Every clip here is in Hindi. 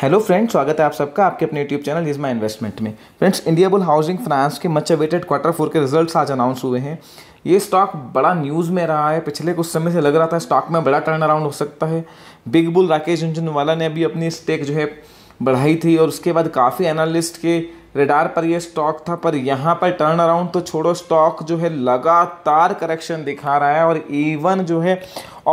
हेलो फ्रेंड्स स्वागत है आप सबका आपके अपने YouTube channel is my investment में friends Indiabulls housing finance के मच अवेटेड क्वार्टर फोर के रिजल्ट्स आज अनाउंस हुए हैं ये स्टॉक बड़ा न्यूज़ में रहा है पिछले कुछ समय से लग रहा था स्टॉक में बड़ा टर्न अराउंड हो सकता है बिग बुल राकेश झुंझुनवाला ने अभी अपनी स्टेक जो है बढ़ाई थी और उसके बाद काफ़ी एनालिस्ट के रेडार पर यह स्टॉक था पर यहाँ पर टर्न अराउंड तो छोड़ो स्टॉक जो है लगातार करेक्शन दिखा रहा है और इवन जो है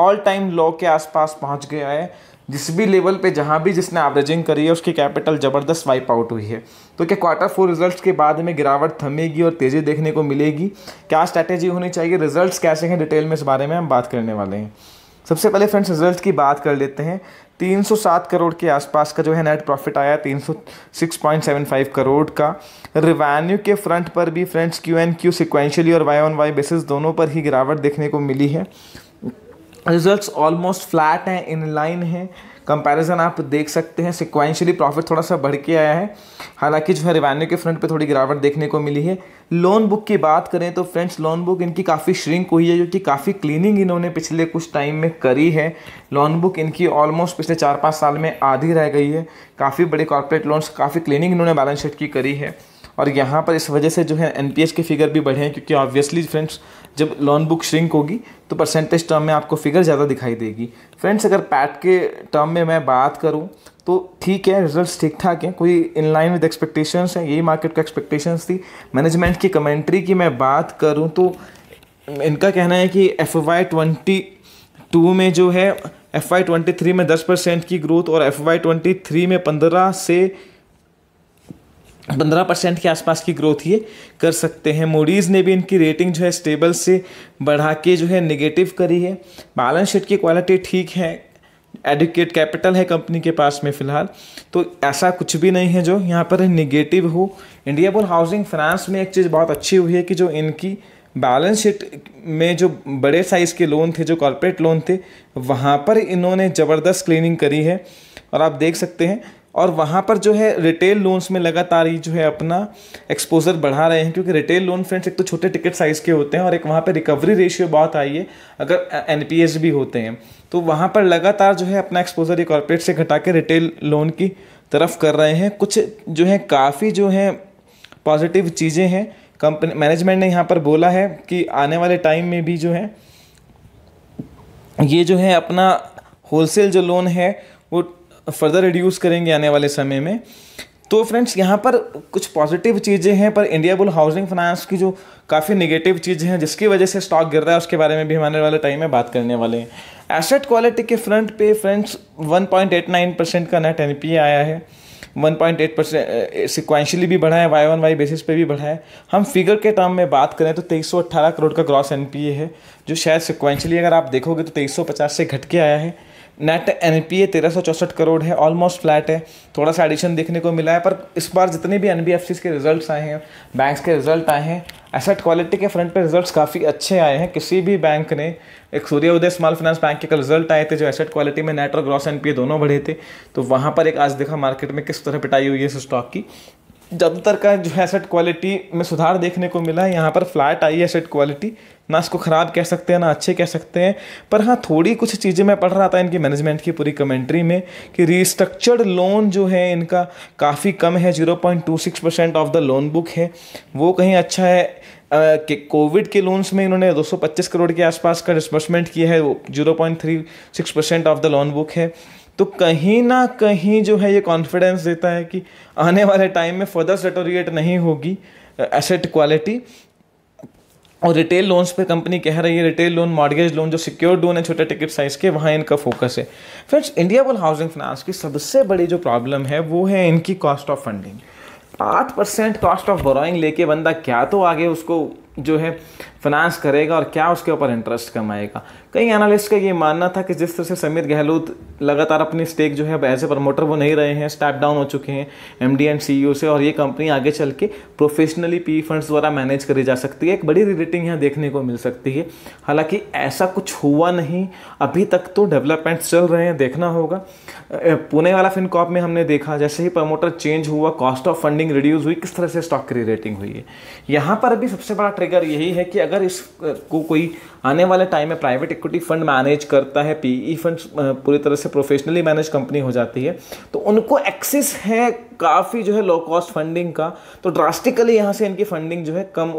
ऑल टाइम लो के आसपास पहुँच गया है जिस भी लेवल पे जहाँ भी जिसने एवरेजिंग करी है उसकी कैपिटल ज़बरदस्त वाइप आउट हुई है तो क्या क्वार्टर फोर रिजल्ट्स के बाद में गिरावट थमेगी और तेज़ी देखने को मिलेगी क्या स्ट्रैटेजी होनी चाहिए रिजल्ट्स कैसे हैं डिटेल में इस बारे में हम बात करने वाले हैं सबसे पहले फ्रेंड्स रिजल्ट की बात कर लेते हैं 307 करोड़ के आसपास का जो है नेट प्रॉफिट आया 306.75 करोड़ का रिवेन्यू के फ्रंट पर भी friends Q on Q sequentially और वाई ऑन वाई बेसिस दोनों पर ही गिरावट देखने को मिली है रिजल्ट्स ऑलमोस्ट फ्लैट हैं इन लाइन है कंपैरिजन आप देख सकते हैं सिक्वेंशली प्रॉफिट थोड़ा सा बढ़ के आया है हालांकि जो है रिवेन्यू के फ्रंट पे थोड़ी गिरावट देखने को मिली है लोन बुक की बात करें तो फ्रेंड्स लोन बुक इनकी काफ़ी श्रिंक हुई है जो कि काफ़ी क्लीनिंग इन्होंने पिछले कुछ टाइम में करी है लोन बुक इनकी ऑलमोस्ट पिछले चार पाँच साल में आधी रह गई है काफ़ी बड़े कॉरपोरेट लोन्स काफ़ी क्लीनिंग इन्होंने बैलेंस शीट की करी है और यहाँ पर इस वजह से जो है एन के फिगर भी बढ़े हैं क्योंकि ऑब्वियसली फ्रेंड्स जब लोन बुक श्रिंक होगी तो परसेंटेज टर्म में आपको फिगर ज़्यादा दिखाई देगी फ्रेंड्स अगर पैट के टर्म में मैं बात करूँ तो ठीक है रिजल्ट्स ठीक ठाक हैं कोई इन लाइन विद एक्सपेक्टेशंस हैं यही मार्केट का एक्सपेक्टेशंस थी मैनेजमेंट की कमेंट्री की मैं बात करूँ तो इनका कहना है कि एफ वाई ट्वेंटी टू में जो है एफ वाई ट्वेंटी थ्री में दस परसेंट की ग्रोथ और एफ वाई ट्वेंटी थ्री में पंद्रह से पंद्रह परसेंट के आसपास की ग्रोथ ये कर सकते हैं मोडीज़ ने भी इनकी रेटिंग जो है स्टेबल से बढ़ा के जो है नेगेटिव करी है बैलेंस शीट की क्वालिटी ठीक है एडिकेट कैपिटल है कंपनी के पास में फ़िलहाल तो ऐसा कुछ भी नहीं है जो यहाँ पर निगेटिव हो इंडिया बुल हाउसिंग फाइनेंस में एक चीज़ बहुत अच्छी हुई है कि जो इनकी बैलेंस शीट में जो बड़े साइज़ के लोन थे जो कॉरपोरेट लोन थे वहाँ पर इन्होंने ज़बरदस्त क्लीनिंग करी है और आप देख सकते हैं और वहाँ पर जो है रिटेल लोन्स में लगातार ही जो है अपना एक्सपोजर बढ़ा रहे हैं क्योंकि रिटेल लोन फ्रेंड्स एक तो छोटे टिकट साइज़ के होते हैं और एक वहाँ पर रिकवरी रेशियो बहुत आई है अगर एन भी होते हैं तो वहाँ पर लगातार जो है अपना एक्सपोजर ये कॉरपोरेट से घटा के रिटेल लोन की तरफ कर रहे हैं कुछ जो है काफ़ी जो है पॉजिटिव चीज़ें हैं कंपनी मैनेजमेंट ने यहाँ पर बोला है कि आने वाले टाइम में भी जो है ये जो है अपना होलसेल जो लोन है वो फर्दर रिड्यूस करेंगे आने वाले समय में तो फ्रेंड्स यहाँ पर कुछ पॉजिटिव चीज़ें हैं पर इंडिया बुल हाउसिंग फाइनेंस की जो काफ़ी नेगेटिव चीज़ें हैं जिसकी वजह से स्टॉक गिर रहा है उसके बारे में भी हमारे वाले टाइम में बात करने वाले हैं एसेट क्वालिटी के फ्रंट पे फ्रेंड्स 1.89 परसेंट का नेट एन आया है 1.8 परसेंट सिक्वेंशली भी बढ़ा है वाई वन वाई बेसिस पे भी बढ़ा है हम फिगर के टर्म में बात करें तो 2318 करोड़ का ग्रॉस एनपीए है जो शायद सिक्वेंशली अगर आप देखोगे तो 2350 से घट के आया है नेट एन पी ए तेरह सौ चौसठ करोड़ है ऑलमोस्ट फ्लैट है थोड़ा सा एडिशन देखने को मिला है पर इस बार जितने भी एन बी एफ के रिजल्ट आए हैं बैंक्स के रिजल्ट आए हैं एसेट क्वालिटी के फ्रंट पे रिजल्ट्स काफ़ी अच्छे आए हैं किसी भी बैंक ने एक Suryoday small finance bank के कल रिजल्ट आए थे जो एसेट क्वालिटी में नेट और ग्रॉस एनपीए दोनों बढ़े थे तो वहाँ पर एक आज देखा मार्केट में किस तरह पिटाई हुई है इस स्टॉक की ज़्यादातर का जो है एसेट क्वालिटी में सुधार देखने को मिला है यहाँ पर फ्लैट आई है एसेट क्वालिटी ना इसको ख़राब कह सकते हैं ना अच्छे कह सकते हैं पर हाँ थोड़ी कुछ चीज़ें मैं पढ़ रहा था इनकी मैनेजमेंट की पूरी कमेंट्री में कि रिस्ट्रक्चर्ड लोन जो है इनका काफ़ी कम है zero point two six percent of the loan book है वो कहीं अच्छा है कि कोविड के लोन्स में इन्होंने 225 करोड़ के आसपास का डिसबर्समेंट किया है वो zero point three six percent of the loan book है तो कहीं ना कहीं जो है ये कॉन्फिडेंस देता है कि आने वाले टाइम में फर्दर सेटोरिएट नहीं होगी एसेट uh, क्वालिटी और रिटेल लोन्स पे कंपनी कह रही है रिटेल लोन मॉडगेज लोन जो सिक्योर्ड लोन है छोटे टिकट साइज़ के वहाँ इनका फोकस है friends Indiabulls housing finance की सबसे बड़ी जो प्रॉब्लम है वो है इनकी कॉस्ट ऑफ फंडिंग आठ परसेंट कॉस्ट ऑफ बोरोइंग लेके बंदा क्या तो आगे उसको जो है फाइनेंस करेगा और क्या उसके ऊपर इंटरेस्ट कमाएगा कई एनालिस्ट का ये मानना था कि जिस तरह से समीर गहलोत लगातार अपनी स्टेक जो है एज ए प्रमोटर वो नहीं रहे हैं स्टेप डाउन हो चुके हैं एम डी एंड सी से और ये कंपनी आगे चल के प्रोफेशनली पी फंड्स द्वारा मैनेज करी जा सकती है एक बड़ी रिलेटिंग यहाँ देखने को मिल सकती है हालांकि ऐसा कुछ हुआ नहीं अभी तक तो डेवलपमेंट्स चल रहे हैं देखना होगा पुणे वाला फिनकॉप में हमने देखा जैसे ही प्रमोटर चेंज हुआ कॉस्ट ऑफ फंडिंग रिड्यूस हुई किस तरह से स्टॉक की रेटिंग हुई है यहाँ पर अभी सबसे बड़ा ट्रिगर यही है कि अगर अगर इसको कोई आने वाले टाइम में प्राइवेट इक्विटी फंड मैनेज करता है पीई फंड e पूरी तरह से प्रोफेशनली मैनेज कंपनी हो जाती है तो उनको एक्सेस है काफ़ी जो है लो कॉस्ट फंडिंग का तो ड्रास्टिकली यहाँ से इनकी फंडिंग जो है कम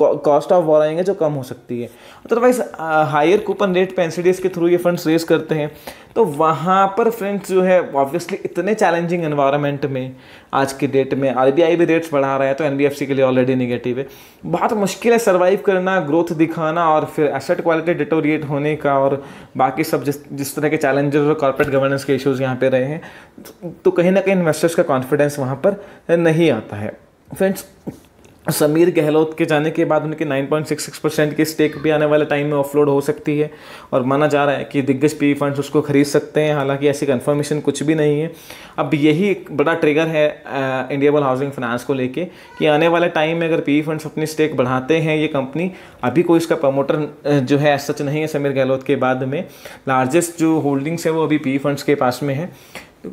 कॉस्ट ऑफ वॉर आएंगे जो कम हो सकती है अदरवाइज हायर कूपन रेट पे एनसीडीज के थ्रू ये फंड्स रेस करते हैं तो वहाँ पर फ्रेंड्स जो है ऑब्वियसली इतने चैलेंजिंग एनवायरमेंट में आज की डेट में आर भी रेट्स बढ़ा रहा है तो एन के लिए ऑलरेडी निगेटिव है बहुत मुश्किल है सर्वाइव करना ग्रोथ दिखाना और फिर एसेट क्वालिटी डिटोरिएट होने का और बाकी सब जिस जिस तरह के चैलेंजेस और कॉर्पोरेट गवर्नेंस के इश्यूज यहाँ पे रहे हैं तो कहीं ना कहीं इन्वेस्टर्स का कॉन्फिडेंस कॉन्फिडेंस वहाँ पर नहीं आता है फ्रेंड्स समीर गहलोत के जाने के बाद उनके 9.66 परसेंट की स्टेक भी आने वाले टाइम में ऑफलोड हो सकती है और माना जा रहा है कि दिग्गज पी फंड्स e उसको खरीद सकते हैं हालांकि ऐसी कंफर्मेशन कुछ भी नहीं है अब यही एक बड़ा ट्रिगर है इंडियाबल हाउसिंग फाइनेंस को लेके कि आने वाले टाइम में अगर पी फंड्स e अपनी स्टेक बढ़ाते हैं ये कंपनी अभी कोई इसका प्रमोटर जो है सच नहीं है समीर गहलोत के बाद में लार्जेस्ट जो होल्डिंग्स है वो अभी पी फंड्स e के पास में है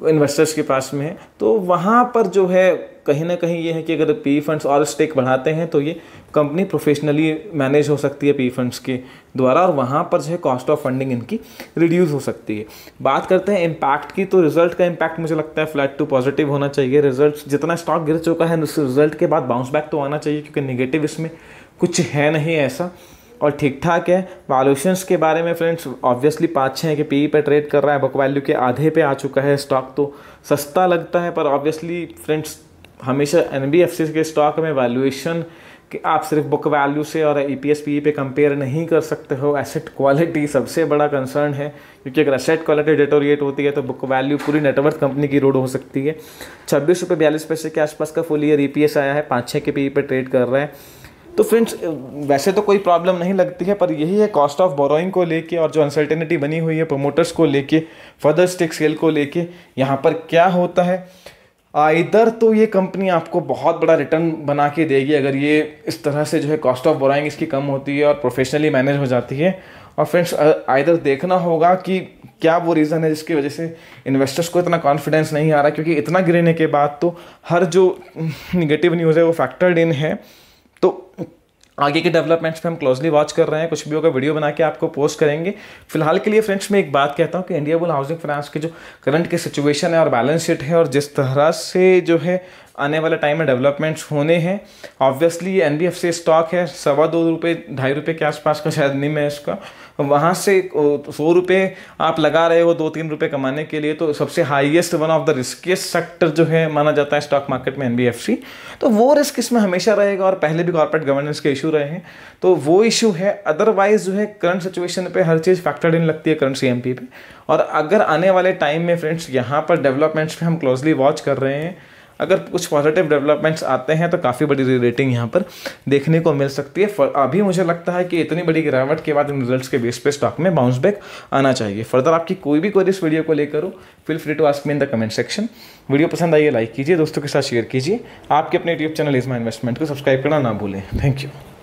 इन्वेस्टर्स के पास में है तो वहाँ पर जो है कहीं ना कहीं ये है कि अगर पी फंड्स e और स्टेक बढ़ाते हैं तो ये कंपनी प्रोफेशनली मैनेज हो सकती है पी फंड्स e के द्वारा और वहाँ पर जो है कॉस्ट ऑफ फंडिंग इनकी रिड्यूस हो सकती है बात करते हैं इम्पैक्ट की तो रिजल्ट का इम्पैक्ट मुझे लगता है फ्लैट टू पॉजिटिव होना चाहिए रिजल्ट जितना स्टॉक गिर चुका है उस रिजल्ट के बाद बाउंस बैक तो आना चाहिए क्योंकि निगेटिव इसमें कुछ है नहीं ऐसा और ठीक ठाक है वैल्यूशंस के बारे में फ्रेंड्स ऑब्वियसली पाँच छः के पी पे ट्रेड कर रहा है बुक वैल्यू के आधे पे आ चुका है स्टॉक तो सस्ता लगता है पर ऑब्वियसली फ्रेंड्स हमेशा एन के स्टॉक में वैल्यूएशन कि आप सिर्फ बुक वैल्यू से और ई पी एस पी पे कंपेयर नहीं कर सकते हो एसेट क्वालिटी सबसे बड़ा कंसर्न है क्योंकि अगर एसेट क्वालिटी डिटोरिएट होती है तो बुक वैल्यू पूरी नेटवर्क कंपनी की रोड हो सकती है छब्बीस रुपये बयालीस पैसे के आसपास का full year E P S आया है पाँच छः के पी e पे ट्रेड कर रहा है तो फ्रेंड्स वैसे तो कोई प्रॉब्लम नहीं लगती है पर यही है कॉस्ट ऑफ बोरोइंग को लेके और जो अनसर्टेनिटी बनी हुई है प्रोमोटर्स को लेके फर्दर स्टेक सेल को लेके यहाँ पर क्या होता है इधर तो ये कंपनी आपको बहुत बड़ा रिटर्न बना के देगी अगर ये इस तरह से जो है कॉस्ट ऑफ बोराइंग इसकी कम होती है और प्रोफेशनली मैनेज हो जाती है और फ्रेंड्स आइधर देखना होगा कि क्या वो रीज़न है जिसकी वजह से इन्वेस्टर्स को इतना कॉन्फिडेंस नहीं आ रहा क्योंकि इतना गिरने के बाद तो हर जो निगेटिव न्यूज़ है वो फैक्टर्ड इन है तो आगे के डेवलपमेंट्स पे हम क्लोजली वॉच कर रहे हैं कुछ भी होगा वीडियो बना के आपको पोस्ट करेंगे फिलहाल के लिए फ्रेंड्स मैं एक बात कहता हूँ कि इंडिया बुल हाउसिंग फाइनेंस की जो करंट की सिचुएशन है और बैलेंस शीट है और जिस तरह से जो है आने वाले टाइम में डेवलपमेंट्स होने हैं ऑब्वियसली ये एन स्टॉक है सवा दो रुपये ढाई रुपये के आसपास का शायद नहीं है इसका वहाँ से सौ रुपये आप लगा रहे हो दो तीन रुपये कमाने के लिए तो सबसे highest one of the riskiest sector जो है माना जाता है स्टॉक मार्केट में एन तो वो रिस्क इसमें हमेशा रहेगा और पहले भी कॉर्पोरेट गवर्नेंस के इशू रहे हैं तो वो इशू है अदरवाइज जो है करंट सिचुएशन पे हर चीज़ फैक्टर्ड इन लगती है करंट सी पे और अगर आने वाले टाइम में फ्रेंड्स यहाँ पर डेवलपमेंट्स पे हम क्लोजली वॉच कर रहे हैं अगर कुछ पॉजिटिव डेवलपमेंट्स आते हैं तो काफ़ी बड़ी रेटिंग यहाँ पर देखने को मिल सकती है अभी मुझे लगता है कि इतनी बड़ी गिरावट के बाद इन रिजल्ट्स के बेस पे स्टॉक में बाउंस बैक आना चाहिए फर्दर आपकी कोई भी क्वेरी इस वीडियो को लेकर हो feel free to ask me in the comment section video पसंद आइए लाइक कीजिए दोस्तों के साथ शेयर कीजिए आपके अपने यूट्यूब चैनल इसमा इन्वेस्टमेंट को सब्सक्राइब करना ना भूलें थैंक यू